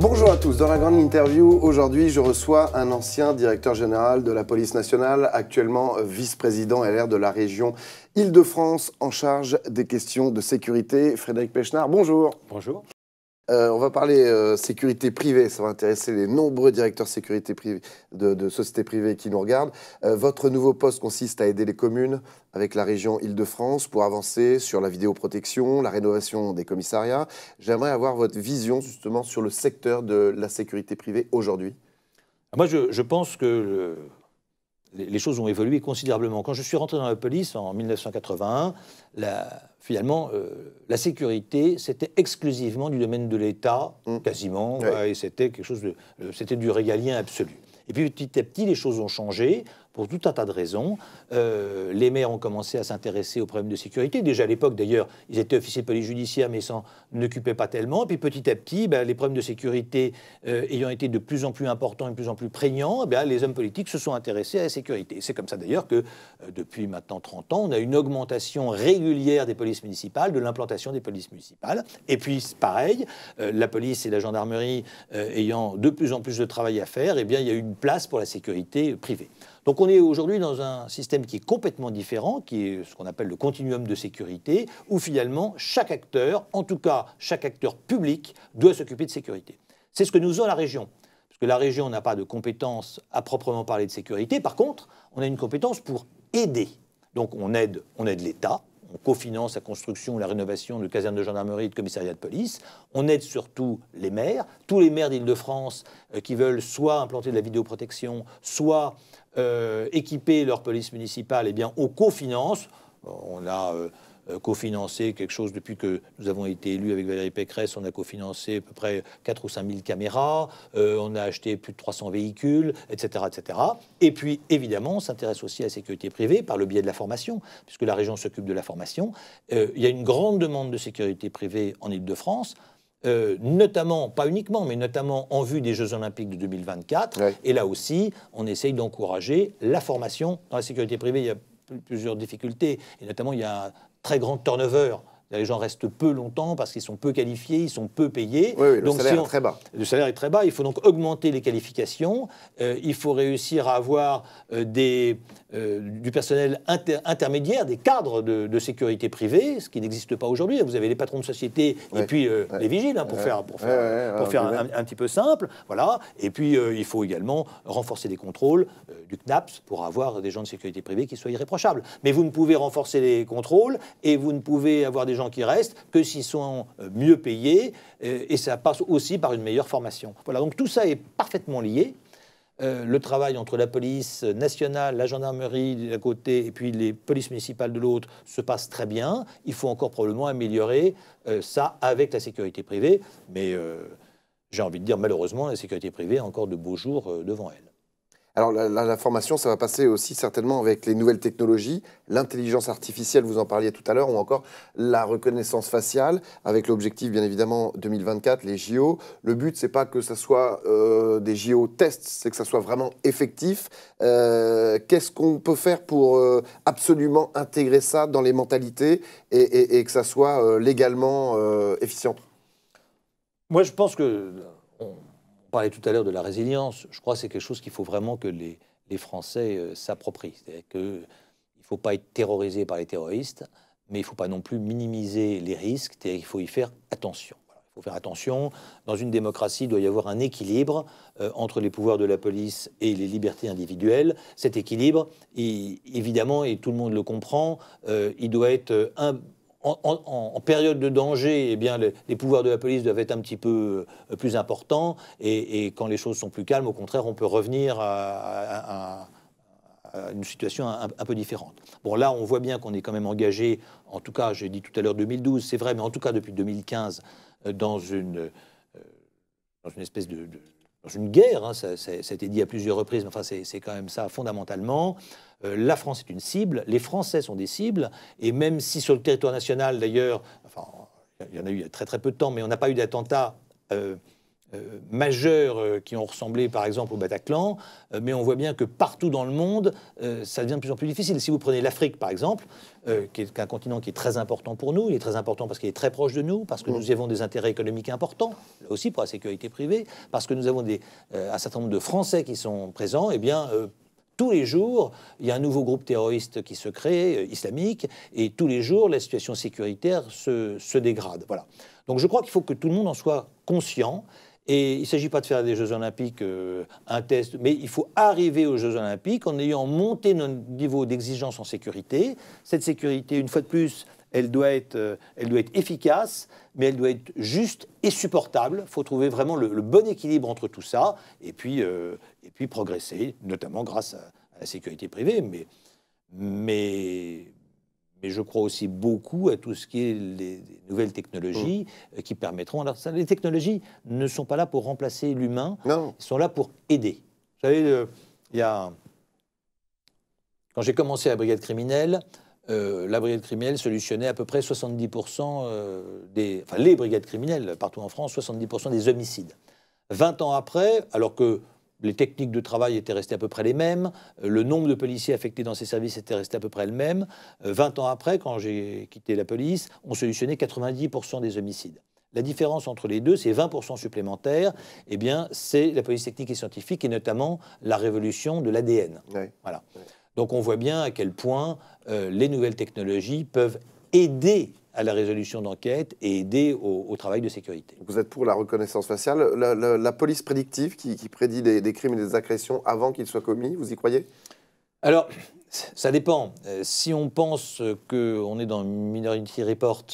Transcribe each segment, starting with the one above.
Bonjour à tous, dans la grande interview, aujourd'hui je reçois un ancien directeur général de la police nationale, actuellement vice-président LR de la région Île-de-France en charge des questions de sécurité, Frédéric Pechnard. Bonjour. Bonjour. Euh, on va parler euh, sécurité privée, ça va intéresser les nombreux directeurs sécurité privée de, sociétés privées qui nous regardent. Euh, votre nouveau poste consiste à aider les communes avec la région Île-de-France pour avancer sur la vidéoprotection, la rénovation des commissariats. J'aimerais avoir votre vision justement sur le secteur de la sécurité privée aujourd'hui. Moi, je, pense que les, choses ont évolué considérablement. Quand je suis rentré dans la police en 1981, la, finalement, euh, la sécurité, c'était exclusivement du domaine de l'État, mm. quasiment, et c'était quelque chose de, euh, c'était du régalien absolu. Et puis petit à petit, les choses ont changé pour tout un tas de raisons. Euh, les maires ont commencé à s'intéresser aux problèmes de sécurité. Déjà à l'époque, d'ailleurs, ils étaient officiers de police judiciaire, mais ils s'en occupaient pas tellement. Et puis petit à petit, ben, les problèmes de sécurité euh, ayant été de plus en plus importants et de plus en plus prégnants, eh les hommes politiques se sont intéressés à la sécurité. C'est comme ça d'ailleurs que euh, depuis maintenant 30 ans, on a une augmentation régulière des polices municipales, de l'implantation des polices municipales. Et puis, pareil, la police et la gendarmerie ayant de plus en plus de travail à faire, eh bien, il y a eu une place pour la sécurité privée. Donc on est aujourd'hui dans un système qui est complètement différent, qui est ce qu'on appelle le continuum de sécurité, où finalement chaque acteur, en tout cas chaque acteur public, doit s'occuper de sécurité. C'est ce que nous faisons la région. Parce que la région n'a pas de compétence à proprement parler de sécurité. Par contre, on a une compétence pour aider. Donc on aide, on aide l'État, on cofinance la construction, la rénovation de casernes de gendarmerie et de commissariats de police. On aide surtout les maires, tous les maires d'Île-de-France euh, qui veulent soit implanter de la vidéoprotection, soit euh, équiper leur police municipale, eh bien, on cofinance. Euh, on a euh, cofinancé quelque chose depuis que nous avons été élus avec Valérie Pécresse. On a cofinancé à peu près 4 ou 5 000 caméras. on a acheté plus de 300 véhicules, etc. etc. Et puis, évidemment, on s'intéresse aussi à la sécurité privée par le biais de la formation, puisque la région s'occupe de la formation. il y a une grande demande de sécurité privée en Ile-de-France. Euh, notamment, pas uniquement, mais notamment en vue des Jeux Olympiques de 2024. Et là aussi, on essaye d'encourager la formation. Dans la sécurité privée, il y a plusieurs difficultés, et notamment il y a un très grand turnover les gens restent peu longtemps parce qu'ils sont peu qualifiés, ils sont peu payés. donc le salaire est très bas. Le salaire est très bas. Il faut donc augmenter les qualifications. Euh, il faut réussir à avoir euh, des, euh, du personnel intermédiaire, des cadres de, sécurité privée, ce qui n'existe pas aujourd'hui. Vous avez les patrons de société et puis les vigiles, hein, pour faire, pour faire, pour faire un, petit peu simple. Voilà. Et puis il faut également renforcer les contrôles du CNAPS pour avoir des gens de sécurité privée qui soient irréprochables. Mais vous ne pouvez renforcer les contrôles et vous ne pouvez avoir des gens qui restent que s'ils sont euh, mieux payés, euh, et ça passe aussi par une meilleure formation. Voilà, donc tout ça est parfaitement lié. Euh, le travail entre la police nationale, la gendarmerie d'un côté et puis les polices municipales de l'autre se passe très bien. Il faut encore probablement améliorer ça avec la sécurité privée, mais j'ai envie de dire malheureusement la sécurité privée a encore de beaux jours devant elle. Alors la, formation, ça va passer aussi certainement avec les nouvelles technologies, l'intelligence artificielle, vous en parliez tout à l'heure, ou encore la reconnaissance faciale, avec l'objectif bien évidemment 2024, les JO. Le but, c'est pas que ça soit euh, des JO tests, c'est que ça soit vraiment effectif. Euh, qu'est-ce qu'on peut faire pour euh, absolument intégrer ça dans les mentalités et, et que ça soit légalement efficient Moi, je pense que on parlait tout à l'heure de la résilience. Je crois que c'est quelque chose qu'il faut vraiment que les, Français euh, s'approprient. C'est-à-dire qu'il ne faut pas être terrorisé par les terroristes, mais il ne faut pas non plus minimiser les risques. Il faut y faire attention. Il faut faire attention. Dans une démocratie, il doit y avoir un équilibre euh, entre les pouvoirs de la police et les libertés individuelles. Cet équilibre, évidemment, et tout le monde le comprend, euh, il doit être un en, période de danger, eh bien, les, pouvoirs de la police doivent être un petit peu euh, plus importants. Et, quand les choses sont plus calmes, au contraire, on peut revenir à, une situation un, peu différente. Bon, là, on voit bien qu'on est quand même engagé, en tout cas, j'ai dit tout à l'heure 2012, c'est vrai, mais en tout cas depuis 2015, euh, dans une, euh, dans une espèce de dans une guerre, hein, ça, a été dit à plusieurs reprises, mais enfin c'est quand même ça fondamentalement. Euh, la France est une cible, les Français sont des cibles, et même si sur le territoire national d'ailleurs, enfin, il y en a eu il y a très très peu de temps, mais on n'a pas eu d'attentats euh, majeures majeurs euh, qui ont ressemblé par exemple au Bataclan, euh, mais on voit bien que partout dans le monde, euh, ça devient de plus en plus difficile. Si vous prenez l'Afrique par exemple, qui est un continent qui est très important pour nous, il est très important parce qu'il est très proche de nous, parce que nous mm. nous avons des intérêts économiques importants, aussi pour la sécurité privée, parce que nous avons des, un certain nombre de Français qui sont présents, et eh bien tous les jours, il y a un nouveau groupe terroriste qui se crée, islamique, et tous les jours, la situation sécuritaire se, se dégrade. Voilà. Donc je crois qu'il faut que tout le monde en soit conscient. Et il ne s'agit pas de faire des Jeux Olympiques euh, un test, mais il faut arriver aux Jeux Olympiques en ayant monté notre niveau d'exigence en sécurité. Cette sécurité, une fois de plus, elle doit être, euh, elle doit être efficace, mais elle doit être juste et supportable. Il faut trouver vraiment le, bon équilibre entre tout ça, et puis, euh, et puis progresser, notamment grâce à, à, la sécurité privée. Mais, mais mais je crois aussi beaucoup à tout ce qui est les nouvelles technologies mmh. euh, qui permettront. les technologies ne sont pas là pour remplacer l'humain, elles sont là pour aider. Vous savez, euh, il y a. Quand j'ai commencé la brigade criminelle, euh, la brigade criminelle solutionnait à peu près 70% des. Enfin, les brigades criminelles partout en France, 70% des homicides. 20 ans après, alors que les techniques de travail étaient restées à peu près les mêmes, euh, le nombre de policiers affectés dans ces services était resté à peu près le même. 20 euh, ans après, quand j'ai quitté la police, on solutionnait 90% des homicides. La différence entre les deux, c'est 20% supplémentaires, eh bien, c'est la police technique et scientifique et notamment la révolution de l'ADN. Voilà. Donc on voit bien à quel point euh, les nouvelles technologies peuvent aider à la résolution d'enquête et aider au, travail de sécurité. Vous êtes pour la reconnaissance faciale. La, police prédictive qui, prédit des, crimes et des agressions avant qu'ils soient commis, vous y croyez Alors, ça dépend. Euh, si on pense qu'on est dans Minority Report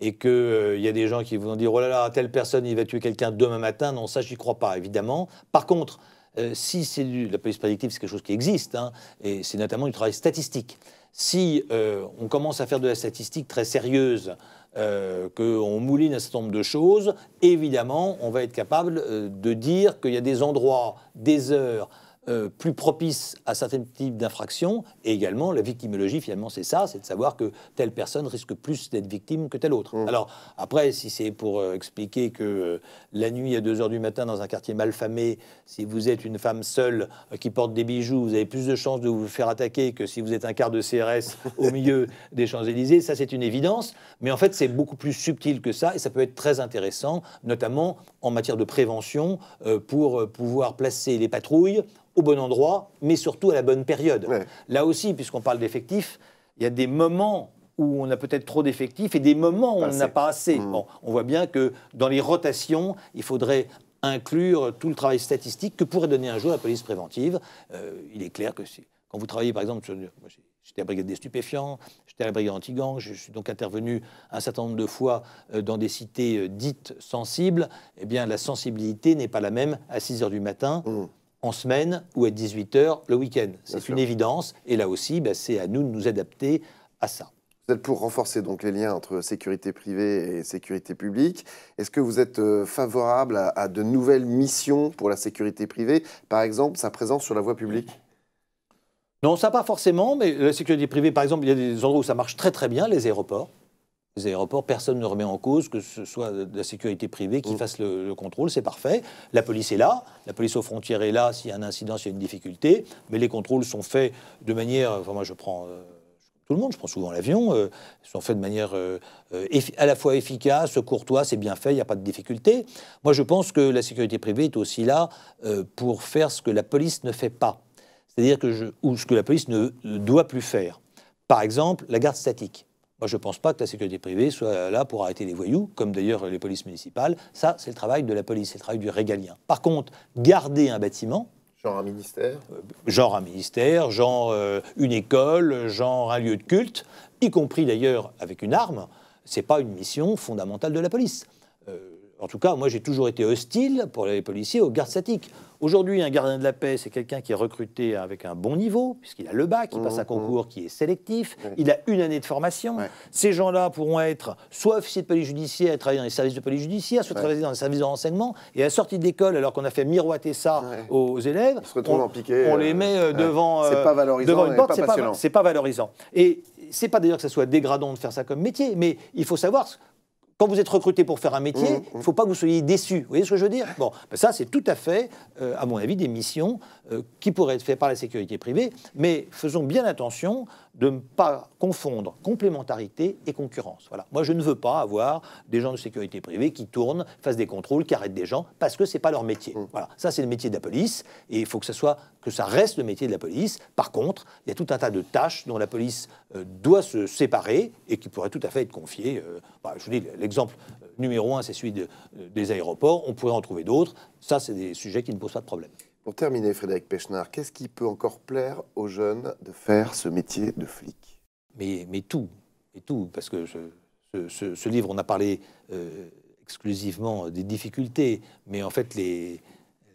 et qu'il euh, il y a des gens qui vont dire « Oh là là, telle personne, il va tuer quelqu'un demain matin », non, ça, j'y crois pas, évidemment. Par contre, euh, si c'est la police prédictive, c'est quelque chose qui existe, hein, et c'est notamment du travail statistique si euh, on commence à faire de la statistique très sérieuse, euh, qu'on mouline un certain nombre de choses, évidemment, on va être capable euh, de dire qu'il y a des endroits, des heures, euh, plus propice à certains types d'infractions. Et également, la victimologie, finalement, c'est ça, c'est de savoir que telle personne risque plus d'être victime que telle autre. Mm. Alors, après, si c'est pour euh, expliquer que euh, la nuit à 2h du matin, dans un quartier malfamé, si vous êtes une femme seule qui porte des bijoux, vous avez plus de chances de vous faire attaquer que si vous êtes un quart de CRS au milieu des Champs-Élysées. Ça, c'est une évidence. Mais en fait, c'est beaucoup plus subtil que ça et ça peut être très intéressant, notamment en matière de prévention, pour pouvoir placer les patrouilles au bon endroit, mais surtout à la bonne période. Là aussi, puisqu'on parle d'effectifs, il y a des moments où on a peut-être trop d'effectifs et des moments où on on n'a pas assez. Mmh. Bon, on voit bien que dans les rotations, il faudrait inclure tout le travail statistique que pourrait donner un jour la police préventive. Euh, il est clair que si, quand vous travaillez par exemple J'étais à la brigade des stupéfiants, j'étais à la brigade anti-gang, je suis donc intervenu un certain nombre de fois euh, dans des cités euh, dites sensibles. Eh bien, la sensibilité n'est pas la même à 6 h du matin mmh en semaine ou à 18h le week-end. C'est une évidence. Et là aussi, bah, c'est à nous de nous adapter à ça. Vous êtes pour renforcer donc les liens entre sécurité privée et sécurité publique. Est-ce que vous êtes euh, favorable à, à, de nouvelles missions pour la sécurité privée, par exemple sa présence sur la voie publique Non, ça pas forcément, mais la sécurité privée, par exemple, il y a des endroits où ça marche très très bien, les aéroports les aéroports, personne ne remet en cause que ce soit la sécurité privée qui mm. fasse le, contrôle, c'est parfait. La police est là, la police aux frontières est là s'il y a un incident, s'il y a une difficulté, mais les contrôles sont faits de manière. Enfin, moi, je prends. Euh, tout le monde, je prends souvent l'avion, euh, sont faits de manière euh, à la fois efficace, courtoise, c'est bien fait, il n'y a pas de difficulté. Moi, je pense que la sécurité privée est aussi là pour faire ce que la police ne fait pas, c'est-à-dire que je, ou ce que la police ne doit plus faire. Par exemple, la garde statique. Moi, je ne pense pas que la sécurité privée soit là pour arrêter les voyous, comme d'ailleurs les polices municipales. Ça, c'est le travail de la police, c'est le travail du régalien. Par contre, garder un bâtiment, Genre un ministère euh, Genre un ministère, genre euh, une école, genre un lieu de culte, y compris d'ailleurs avec une arme, ce n'est pas une mission fondamentale de la police en tout cas, moi j'ai toujours été hostile pour les policiers aux gardes statiques. Aujourd'hui, un gardien de la paix, c'est quelqu'un qui est recruté avec un bon niveau, puisqu'il a le bac, il passe un mmh, mmh. concours qui est sélectif, il a une année de formation. Ces gens-là pourront être soit officiers de police judiciaire, travailler dans les services de police judiciaire, soit travailler dans les services de renseignement. Et à la sortie d'école, alors qu'on a fait miroiter ça aux élèves, on, les met devant, une porte, c'est pas, pas, valorisant. Et c'est pas d'ailleurs que ça soit dégradant de faire ça comme métier, mais il faut savoir quand vous êtes recruté pour faire un métier, mmh, mmh. il ne faut pas que vous soyez déçu. Vous voyez ce que je veux dire Bon, ben ça, c'est tout à fait, euh, à mon avis, des missions euh, qui pourraient être faites par la sécurité privée, mais faisons bien attention de ne pas confondre complémentarité et concurrence. Voilà. Moi, je ne veux pas avoir des gens de sécurité privée qui tournent, fassent des contrôles, qui arrêtent des gens, parce que ce n'est pas leur métier. Mmh. Voilà. Ça, c'est le métier de la police, et il faut que ça, soit, que ça reste le métier de la police. Par contre, il y a tout un tas de tâches dont la police euh, doit se séparer et qui pourraient tout à fait être confiées. Bah, je vous dis, Exemple numéro un, c'est celui euh, des aéroports. On pourrait en trouver d'autres. Ça, c'est des sujets qui ne posent pas de problème. Pour terminer, Frédéric Pechnard, qu'est-ce qui peut encore plaire aux jeunes de faire ce métier de flic mais, tout, et tout, parce que ce, livre, on a parlé euh, exclusivement des difficultés, mais en fait, les,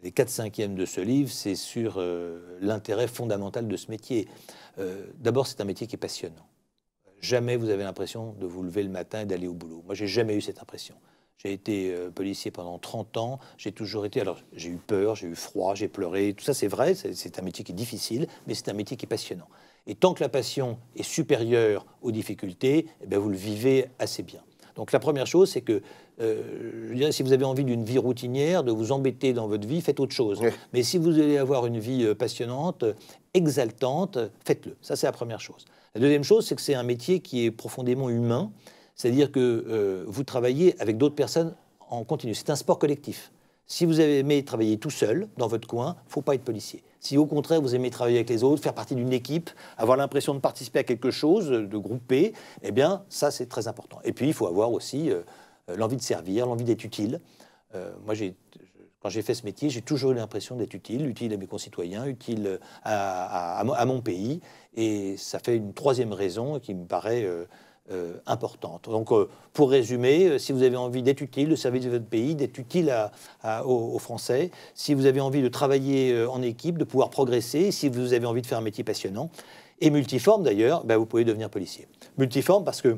les 4 cinquièmes de ce livre, c'est sur euh, l'intérêt fondamental de ce métier. D'abord, c'est un métier qui est passionnant jamais vous avez l'impression de vous lever le matin et d'aller au boulot. Moi, j'ai jamais eu cette impression. J'ai été euh, policier pendant 30 ans, j'ai toujours été... Alors, j'ai eu peur, j'ai eu froid, j'ai pleuré, tout ça c'est vrai, c'est un métier qui est difficile, mais c'est un métier qui est passionnant. Et tant que la passion est supérieure aux difficultés, eh bien, vous le vivez assez bien. Donc la première chose, c'est que euh, je si vous avez envie d'une vie routinière, de vous embêter dans votre vie, faites autre chose. Mais si vous allez avoir une vie euh, passionnante, exaltante, faites-le. Ça, c'est la première chose. La deuxième chose, c'est que c'est un métier qui est profondément humain, c'est-à-dire que euh, vous travaillez avec d'autres personnes en continu. C'est un sport collectif. Si vous aimez travailler tout seul, dans votre coin, il ne faut pas être policier. Si au contraire vous aimez travailler avec les autres, faire partie d'une équipe, avoir l'impression de participer à quelque chose, de grouper, eh bien ça c'est très important. Et puis il faut avoir aussi euh, euh, l'envie de servir, l'envie d'être utile. Euh, moi, quand j'ai fait ce métier, j'ai toujours eu l'impression d'être utile, utile à mes concitoyens, utile euh, à, mon pays. Et ça fait une troisième raison qui me paraît importante. Donc, pour résumer, si vous avez envie d'être utile, de servir votre pays, d'être utile aux, Français, si vous avez envie de travailler en équipe, de pouvoir progresser, si vous avez envie de faire un métier passionnant et multiforme d'ailleurs, ben, vous pouvez devenir policier. Multiforme parce que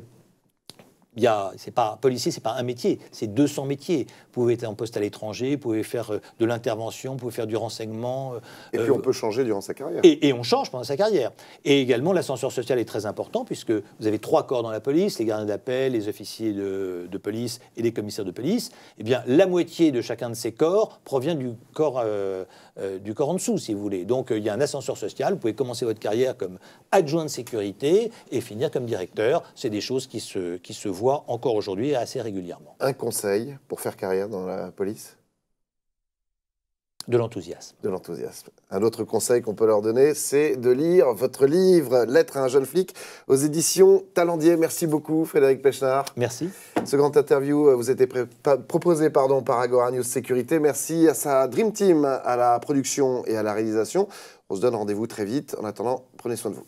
c'est pas policier, c'est pas un métier, c'est 200 métiers. Vous pouvez être en poste à l'étranger, vous pouvez faire euh, de l'intervention, vous pouvez faire du renseignement. Euh, et puis euh, on peut changer durant sa carrière. Et, on change pendant sa carrière. Et également l'ascenseur social est très important puisque vous avez trois corps dans la police, les gardiens d'appel, les officiers de, police et les commissaires de police. Eh bien la moitié de chacun de ces corps provient du corps du corps en dessous, si vous voulez. Donc il y a un ascenseur social. Vous pouvez commencer votre carrière comme adjoint de sécurité et finir comme directeur. C'est des choses qui se qui se voient encore aujourd'hui assez régulièrement. Un conseil pour faire carrière dans la police de l'enthousiasme. De l'enthousiasme. Un autre conseil qu'on peut leur donner, c'est de lire votre livre Lettre à un jeune flic aux éditions Talendier. Merci beaucoup, Frédéric Pechnard. Merci. Ce grand interview euh, vous était proposé pardon, par Agora News Sécurité. Merci à sa Dream Team, à la production et à la réalisation. On se donne rendez-vous très vite. En attendant, prenez soin de vous.